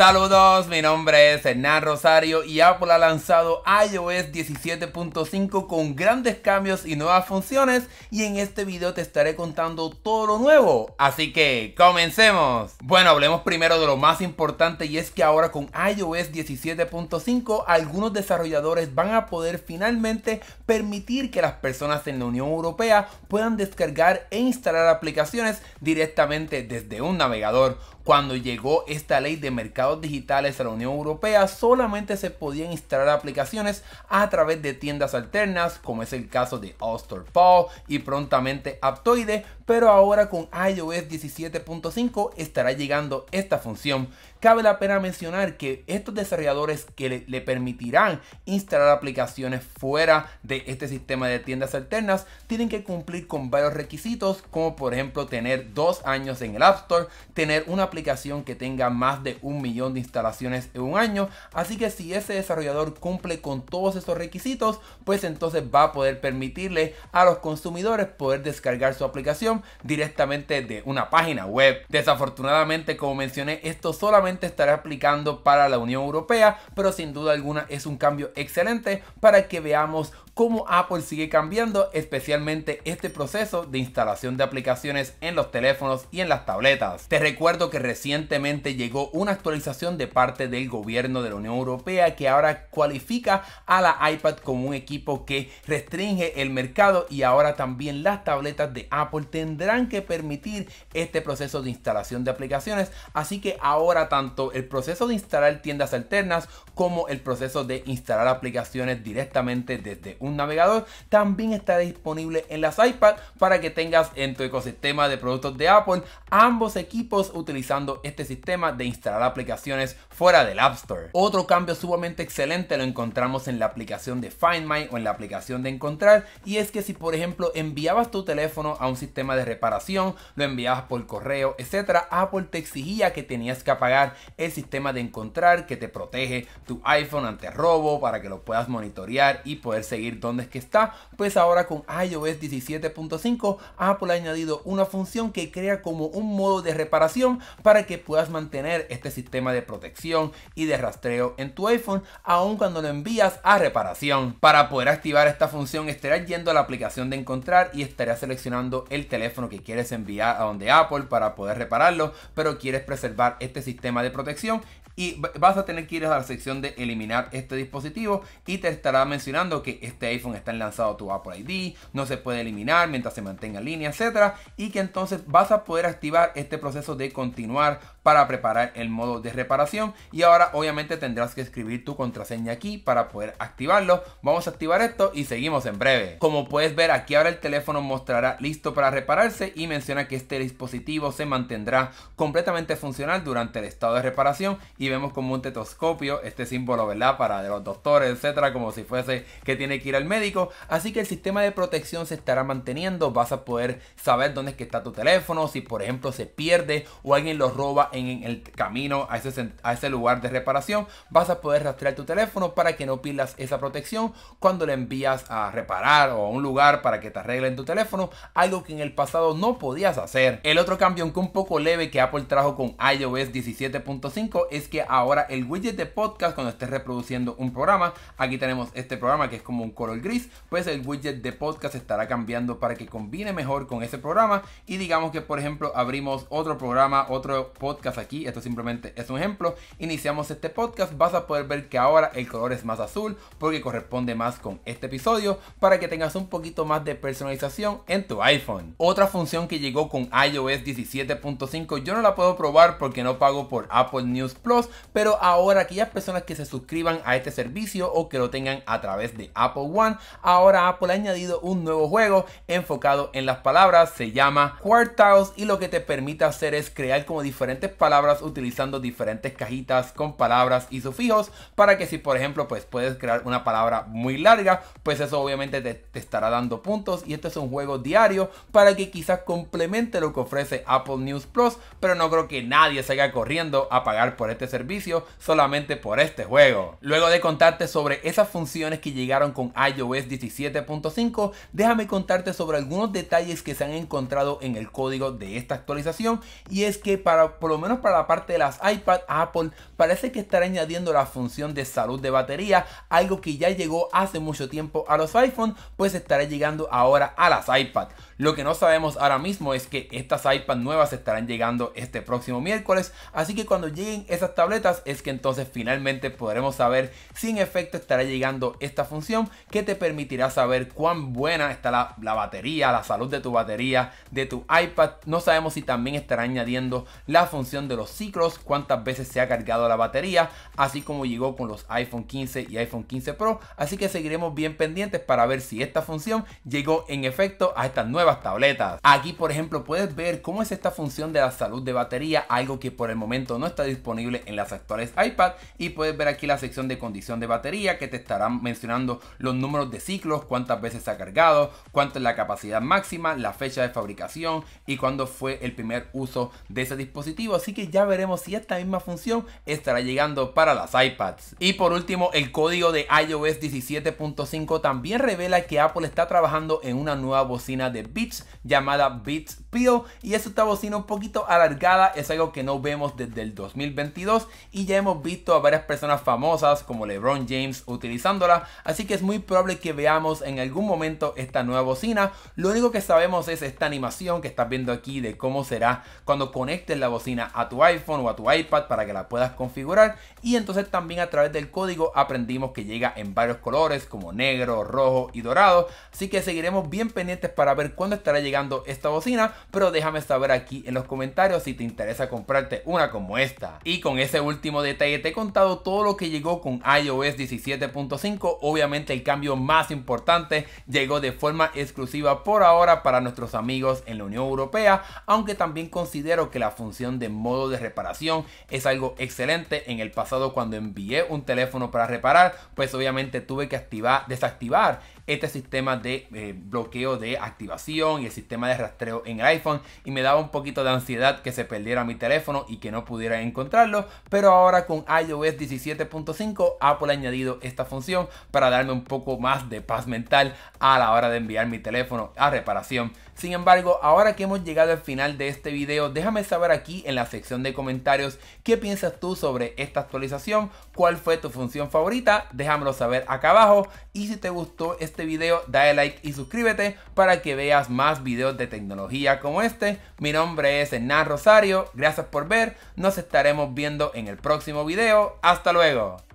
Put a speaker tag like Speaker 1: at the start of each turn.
Speaker 1: Saludos, mi nombre es Hernán Rosario y Apple ha lanzado iOS 17.5 con grandes cambios y nuevas funciones y en este video te estaré contando todo lo nuevo, así que comencemos. Bueno, hablemos primero de lo más importante y es que ahora con iOS 17.5 algunos desarrolladores van a poder finalmente permitir que las personas en la Unión Europea puedan descargar e instalar aplicaciones directamente desde un navegador. Cuando llegó esta ley de mercado digitales a la Unión Europea solamente se podían instalar aplicaciones a través de tiendas alternas, como es el caso de Store Paul y prontamente Aptoide, pero ahora con iOS 17.5 estará llegando esta función. Cabe la pena mencionar que estos desarrolladores que le, permitirán instalar aplicaciones fuera de este sistema de tiendas alternas tienen que cumplir con varios requisitos como por ejemplo tener dos años en el App Store, tener una aplicación que tenga más de un millón de instalaciones en un año, así que si ese desarrollador cumple con todos esos requisitos pues entonces va a poder permitirle a los consumidores poder descargar su aplicación directamente de una página web. Desafortunadamente, como mencioné, esto solamente estará aplicando para la Unión Europea, pero sin duda alguna es un cambio excelente para que veamos cómo Apple sigue cambiando especialmente este proceso de instalación de aplicaciones en los teléfonos y en las tabletas. Te recuerdo que recientemente llegó una actualización de parte del gobierno de la Unión Europea que ahora cualifica a la iPad como un equipo que restringe el mercado y ahora también las tabletas de Apple tendrán que permitir este proceso de instalación de aplicaciones, así que ahora tanto el proceso de instalar tiendas alternas como el proceso de instalar aplicaciones directamente desde un navegador, también está disponible en las iPad para que tengas en tu ecosistema de productos de Apple ambos equipos utilizando este sistema de instalar aplicaciones fuera del App Store. Otro cambio sumamente excelente lo encontramos en la aplicación de Find My o en la aplicación de Encontrar y es que si por ejemplo enviabas tu teléfono a un sistema de reparación, lo enviabas por correo, etcétera, Apple te exigía que tenías que apagar el sistema de Encontrar que te protege tu iPhone ante robo para que lo puedas monitorear y poder seguir donde dónde es que está, pues ahora con iOS 17.5 Apple ha añadido una función que crea como un modo de reparación para que puedas mantener este sistema de protección y de rastreo en tu iPhone aun cuando lo envías a reparación. Para poder activar esta función estarás yendo a la aplicación de encontrar y estarás seleccionando el teléfono que quieres enviar a donde Apple para poder repararlo, pero quieres preservar este sistema de protección y vas a tener que ir a la sección de eliminar este dispositivo y te estará mencionando que este iPhone está lanzado tu Apple ID, no se puede eliminar mientras se mantenga en línea, etcétera, y que entonces vas a poder activar este proceso de continuar para preparar el modo de reparación y ahora obviamente tendrás que escribir tu contraseña aquí para poder activarlo. Vamos a activar esto y seguimos en breve. Como puedes ver aquí ahora el teléfono mostrará listo para repararse y menciona que este dispositivo se mantendrá completamente funcional durante el estado de reparación y vemos como un tetoscopio, este símbolo verdad para de los doctores, etcétera, como si fuese que tiene que ir al médico, así que el sistema de protección se estará manteniendo, vas a poder saber dónde es que está tu teléfono, si por ejemplo se pierde o alguien lo roba en el camino a ese, lugar de reparación, vas a poder rastrear tu teléfono para que no pierdas esa protección cuando le envías a reparar o a un lugar para que te arreglen tu teléfono, algo que en el pasado no podías hacer. El otro cambio, aunque un poco leve, que Apple trajo con iOS 17.5 es que ahora el widget de podcast, cuando estés reproduciendo un programa, aquí tenemos este programa que es como un color gris, pues el widget de podcast estará cambiando para que combine mejor con ese programa y digamos que por ejemplo abrimos otro programa, otro podcast aquí, esto simplemente es un ejemplo. Iniciamos este podcast, vas a poder ver que ahora el color es más azul porque corresponde más con este episodio para que tengas un poquito más de personalización en tu iPhone. Otra función que llegó con iOS 17.5 yo no la puedo probar porque no pago por Apple News Plus, pero ahora aquellas personas que se suscriban a este servicio o que lo tengan a través de Apple One, ahora Apple ha añadido un nuevo juego enfocado en las palabras, se llama Quartiles y lo que te permite hacer es crear como diferentes palabras utilizando diferentes cajitas con palabras y sufijos para que si por ejemplo pues puedes crear una palabra muy larga pues eso obviamente te, estará dando puntos y este es un juego diario para que quizás complemente lo que ofrece Apple News Plus pero no creo que nadie vaya corriendo a pagar por este servicio solamente por este juego. Luego de contarte sobre esas funciones que llegaron con iOS 17.5 déjame contarte sobre algunos detalles que se han encontrado en el código de esta actualización y es que para por lo menos para la parte de las iPad, Apple parece que estará añadiendo la función de salud de batería, algo que ya llegó hace mucho tiempo a los iPhone, pues estará llegando ahora a las iPad. Lo que no sabemos ahora mismo es que estas iPad nuevas estarán llegando este próximo miércoles, así que cuando lleguen esas tabletas es que entonces finalmente podremos saber si en efecto estará llegando esta función que te permitirá saber cuán buena está la, la batería, la salud de tu batería, de tu iPad. No sabemos si también estará añadiendo la función de los ciclos, cuántas veces se ha cargado la batería, así como llegó con los iPhone 15 y iPhone 15 Pro, así que seguiremos bien pendientes para ver si esta función llegó en efecto a estas nuevas tabletas. Aquí por ejemplo puedes ver cómo es esta función de la salud de batería, algo que por el momento no está disponible en las actuales iPad y puedes ver aquí la sección de condición de batería que te estarán mencionando los números de ciclos, cuántas veces se ha cargado, cuánto es la capacidad máxima, la fecha de fabricación y cuándo fue el primer uso de ese dispositivo así que ya veremos si esta misma función estará llegando para las iPads. Y por último, el código de iOS 17.5 también revela que Apple está trabajando en una nueva bocina de Beats llamada Beats y es esta bocina un poquito alargada, es algo que no vemos desde el 2022 y ya hemos visto a varias personas famosas como LeBron James utilizándola, así que es muy probable que veamos en algún momento esta nueva bocina. Lo único que sabemos es esta animación que estás viendo aquí de cómo será cuando conectes la bocina a tu iPhone o a tu iPad para que la puedas configurar y entonces también a través del código aprendimos que llega en varios colores como negro, rojo y dorado, así que seguiremos bien pendientes para ver cuándo estará llegando esta bocina pero déjame saber aquí en los comentarios si te interesa comprarte una como esta. Y con ese último detalle te he contado todo lo que llegó con iOS 17.5, obviamente el cambio más importante llegó de forma exclusiva por ahora para nuestros amigos en la Unión Europea, aunque también considero que la función de modo de reparación es algo excelente. En el pasado cuando envié un teléfono para reparar, pues obviamente tuve que activar, desactivar este sistema de eh, bloqueo de activación y el sistema de rastreo en el iPhone y me daba un poquito de ansiedad que se perdiera mi teléfono y que no pudiera encontrarlo, pero ahora con iOS 17.5 Apple ha añadido esta función para darme un poco más de paz mental a la hora de enviar mi teléfono a reparación. Sin embargo, ahora que hemos llegado al final de este video, déjame saber aquí en la sección de comentarios qué piensas tú sobre esta actualización, cuál fue tu función favorita, déjamelo saber acá abajo y si te gustó este este video, dale like y suscríbete para que veas más videos de tecnología como este. Mi nombre es Hernán Rosario, gracias por ver, nos estaremos viendo en el próximo video. ¡Hasta luego!